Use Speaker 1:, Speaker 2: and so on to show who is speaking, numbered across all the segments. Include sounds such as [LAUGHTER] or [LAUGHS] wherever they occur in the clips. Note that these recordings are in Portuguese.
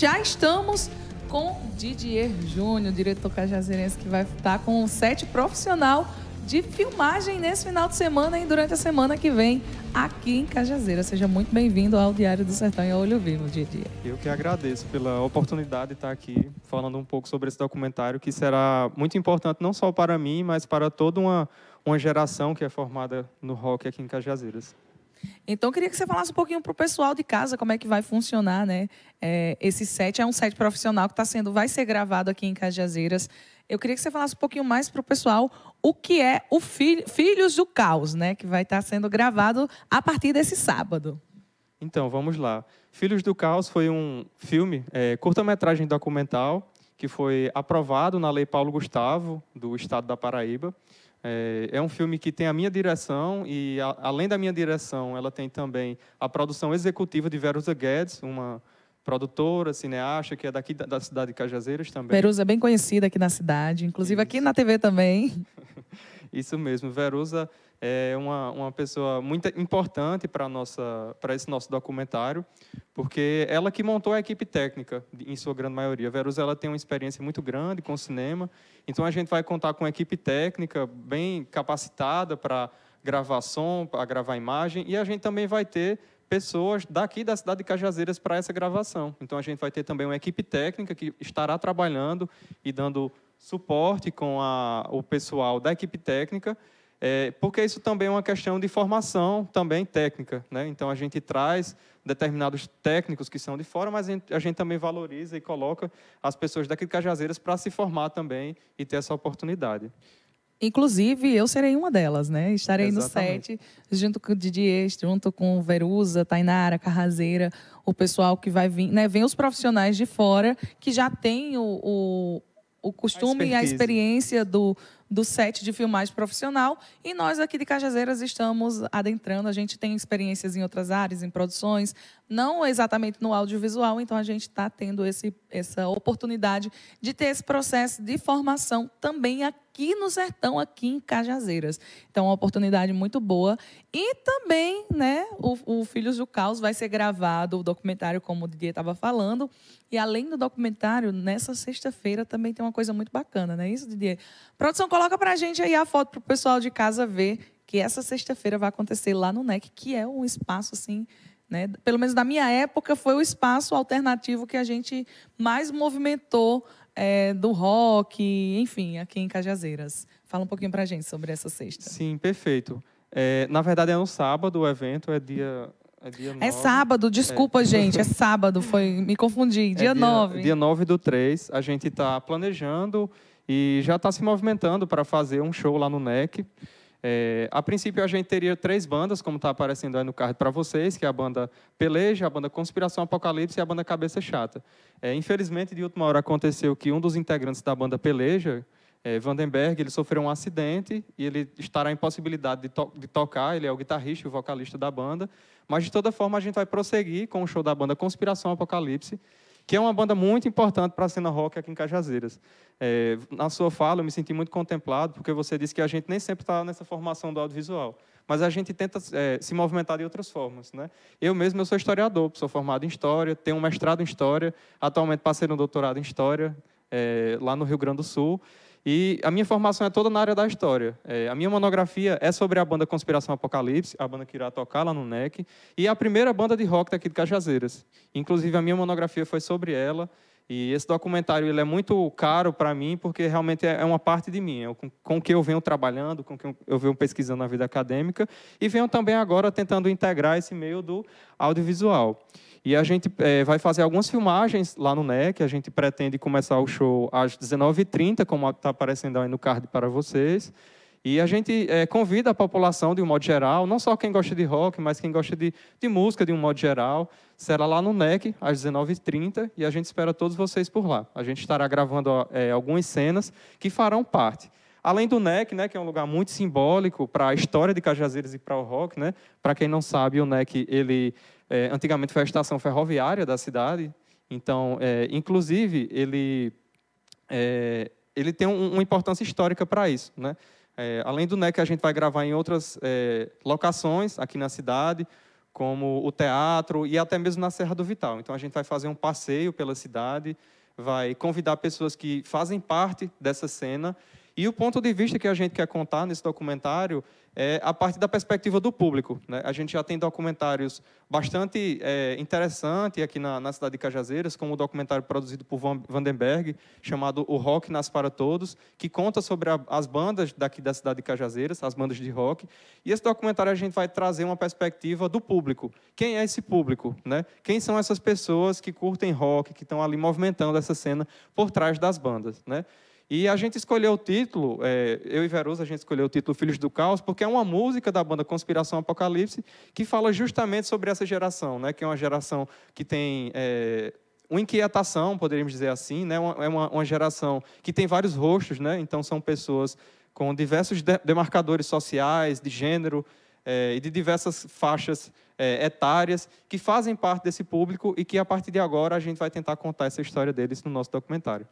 Speaker 1: já estamos com Didier Júnior, diretor cajazeirense, que vai estar com um set profissional de filmagem nesse final de semana e durante a semana que vem aqui em Cajazeira. Seja muito bem-vindo ao Diário do Sertão e ao Olho Vivo, Didier.
Speaker 2: Eu que agradeço pela oportunidade de estar aqui falando um pouco sobre esse documentário que será muito importante não só para mim, mas para toda uma, uma geração que é formada no rock aqui em Cajazeiras.
Speaker 1: Então, queria que você falasse um pouquinho para o pessoal de casa como é que vai funcionar, né? É, esse set é um set profissional que está sendo, vai ser gravado aqui em Cajazeiras. Eu queria que você falasse um pouquinho mais para o pessoal o que é o Fil Filhos do Caos, né? Que vai estar tá sendo gravado a partir desse sábado.
Speaker 2: Então, vamos lá. Filhos do Caos foi um filme, é, curta-metragem documental, que foi aprovado na Lei Paulo Gustavo, do Estado da Paraíba. É, é um filme que tem a minha direção e, a, além da minha direção, ela tem também a produção executiva de Verusa Guedes, uma produtora, cineasta, que é daqui da, da cidade de Cajazeiras também. Verusa é bem
Speaker 1: conhecida aqui na cidade, inclusive Isso. aqui na TV também.
Speaker 2: [LAUGHS] Isso mesmo, Verusa é uma, uma pessoa muito importante para esse nosso documentário, porque ela que montou a equipe técnica, em sua grande maioria. A Verus ela tem uma experiência muito grande com cinema, então a gente vai contar com uma equipe técnica bem capacitada para gravar som, para gravar imagem, e a gente também vai ter pessoas daqui da cidade de Cajazeiras para essa gravação. Então a gente vai ter também uma equipe técnica que estará trabalhando e dando suporte com a, o pessoal da equipe técnica é, porque isso também é uma questão de formação também técnica. Né? Então, a gente traz determinados técnicos que são de fora, mas a gente, a gente também valoriza e coloca as pessoas daqui de Cajazeiras para se formar também e ter essa oportunidade.
Speaker 1: Inclusive, eu serei uma delas, né? Estarei Exatamente. no set, junto com o Didier, junto com Verusa, Tainara, Carrazeira, o pessoal que vai vir, né? Vem os profissionais de fora que já têm o, o, o costume a e a experiência do, do set de filmagem profissional. E nós aqui de Cajazeiras estamos adentrando. A gente tem experiências em outras áreas, em produções, não exatamente no audiovisual, então a gente está tendo esse, essa oportunidade de ter esse processo de formação também aqui no sertão, aqui em Cajazeiras. Então, é uma oportunidade muito boa. E também, né, o, o Filhos do Caos vai ser gravado, o documentário, como o Didier estava falando. E além do documentário, nessa sexta-feira também tem uma coisa muito bacana, não é isso, Didier? Produção coloca para a gente aí a foto para o pessoal de casa ver que essa sexta-feira vai acontecer lá no NEC, que é um espaço assim, né? Pelo menos da minha época foi o espaço alternativo que a gente mais movimentou é, do rock, enfim, aqui em Cajazeiras. Fala um pouquinho para a gente sobre essa sexta.
Speaker 2: Sim, perfeito. É, na verdade é um sábado, o evento é dia é, é sábado, desculpa, é. [LAUGHS] gente. É
Speaker 1: sábado, foi, me confundi. Dia, é dia 9. Dia
Speaker 2: 9 do 3. A gente está planejando e já está se movimentando para fazer um show lá no NEC. É, a princípio, a gente teria três bandas, como está aparecendo aí no card para vocês, que é a banda Peleja, a banda Conspiração Apocalipse e a banda Cabeça Chata. É, infelizmente, de última hora aconteceu que um dos integrantes da banda Peleja, é, Vandenberg, ele sofreu um acidente e ele estará impossibilidade de, to de tocar. Ele é o guitarrista e o vocalista da banda. Mas, de toda forma, a gente vai prosseguir com o show da banda Conspiração Apocalipse, que é uma banda muito importante para a cena rock aqui em Cajazeiras. É, na sua fala, eu me senti muito contemplado, porque você disse que a gente nem sempre está nessa formação do audiovisual, mas a gente tenta é, se movimentar de outras formas. Né? Eu mesmo eu sou historiador, sou formado em História, tenho um mestrado em História, atualmente passei no doutorado em História, é, lá no Rio Grande do Sul, e a minha formação é toda na área da história. É, a minha monografia é sobre a banda Conspiração Apocalipse, a banda que irá tocar lá no NEC, e a primeira banda de rock daqui de Cajazeiras. Inclusive, a minha monografia foi sobre ela, e esse documentário ele é muito caro para mim, porque realmente é, é uma parte de mim, é com, o que eu venho trabalhando, com que eu venho pesquisando na vida acadêmica, e venho também agora tentando integrar esse meio do audiovisual. E a gente é, vai fazer algumas filmagens lá no NEC, a gente pretende começar o show às 19h30, como está aparecendo aí no card para vocês. E a gente é, convida a população, de um modo geral, não só quem gosta de rock, mas quem gosta de, de música de um modo geral. Será lá no NEC, às 19h30, e a gente espera todos vocês por lá. A gente estará gravando é, algumas cenas que farão parte. Além do NEC, né, que é um lugar muito simbólico para a história de Cajazeiras e para o rock. Né? Para quem não sabe, o NEC, ele, é, antigamente, foi a estação ferroviária da cidade. Então, inclusive, ele, ele tem um, uma importância histórica para isso. Né? É, além do NEC, a gente vai gravar em outras é, locações aqui na cidade, como o teatro e até mesmo na Serra do Vital. Então, a gente vai fazer um passeio pela cidade, vai convidar pessoas que fazem parte dessa cena e o ponto de vista que a gente quer contar nesse documentário é a partir da perspectiva do público. Né? A gente já tem documentários bastante é, interessantes aqui na, na, cidade de Cajazeiras, como o documentário produzido por Vandenberg, chamado O Rock Nas Para Todos, que conta sobre a, as bandas daqui da cidade de Cajazeiras, as bandas de rock. E esse documentário a gente vai trazer uma perspectiva do público. Quem é esse público? Né? Quem são essas pessoas que curtem rock, que estão ali movimentando essa cena por trás das bandas? Né? E a gente escolheu o título, é, eu e Verusa, a gente escolheu o título Filhos do Caos, porque é uma música da banda Conspiração Apocalipse que fala justamente sobre essa geração, né, que é uma geração que tem é, uma inquietação, poderíamos dizer assim, né, uma, é uma, uma geração que tem vários rostos, né, então são pessoas com diversos de demarcadores sociais, de gênero, é, e de diversas faixas é, etárias que fazem parte desse público e que a partir de agora a gente vai tentar contar essa história deles no nosso documentário.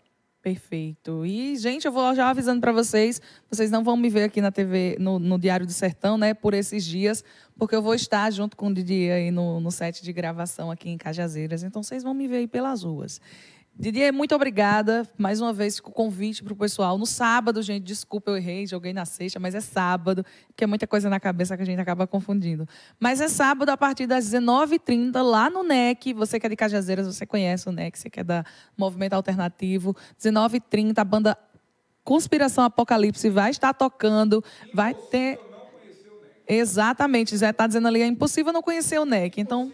Speaker 1: Perfeito. E, gente, eu vou já avisando para vocês, vocês não vão me ver aqui na TV, no, no, Diário do Sertão, né, por esses dias, porque eu vou estar junto com o Didi aí no, no set de gravação aqui em Cajazeiras, então vocês vão me ver aí pelas ruas. Didier, muito obrigada. Mais uma vez, o convite para o pessoal. No sábado, gente, desculpa, eu errei, joguei na sexta, mas é sábado, porque é muita coisa na cabeça que a gente acaba confundindo. Mas é sábado, a partir das 19h30, lá no NEC. Você que é de Cajazeiras, você conhece o NEC, você que é da Movimento Alternativo. 19h30, a banda Conspiração Apocalipse vai estar tocando, vai ter... Exatamente, Zé está dizendo ali, é impossível não conhecer o NEC. Então...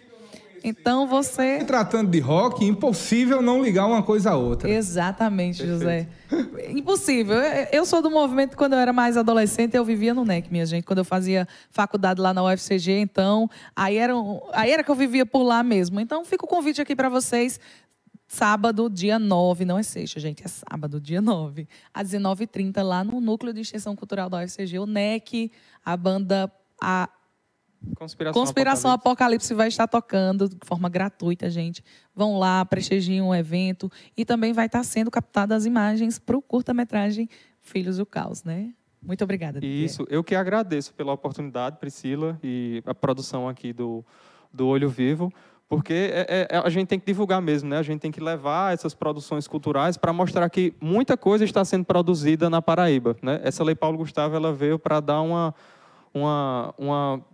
Speaker 1: Então você.
Speaker 2: Se tratando de rock, impossível não
Speaker 1: ligar uma coisa à outra. Exatamente, José. impossível. Eu sou do movimento quando eu era mais adolescente, eu vivia no NEC, minha gente. Quando eu fazia faculdade lá na UFCG, então. Aí era, aí era que eu vivia por lá mesmo. Então fica o convite aqui para vocês. Sábado, dia 9, não é sexta, gente, é sábado, dia 9, às 19h30, lá no Núcleo de Extensão Cultural da UFCG, o NEC, a banda a Conspiração, Conspiração Apocalipse. Apocalipse. vai estar tocando de forma gratuita, gente. Vão lá, prestigiem o evento. E também vai estar sendo captadas as imagens para o curta-metragem Filhos do Caos, né? Muito obrigada.
Speaker 2: Didier. Isso, eu que agradeço pela oportunidade, Priscila, e a produção aqui do, do Olho Vivo, porque é, é, é a gente tem que divulgar mesmo, né? A gente tem que levar essas produções culturais para mostrar que muita coisa está sendo produzida na Paraíba, né? Essa Lei Paulo Gustavo, ela veio para dar uma, uma, uma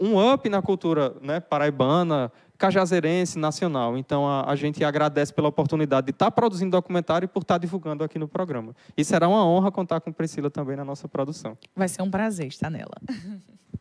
Speaker 2: um up na cultura né, paraibana, cajazeirense, nacional. Então, a, a, gente agradece pela oportunidade de estar tá produzindo documentário e por estar tá divulgando aqui no programa. E será uma honra contar com Priscila também na nossa produção.
Speaker 1: Vai ser um prazer estar nela. [LAUGHS]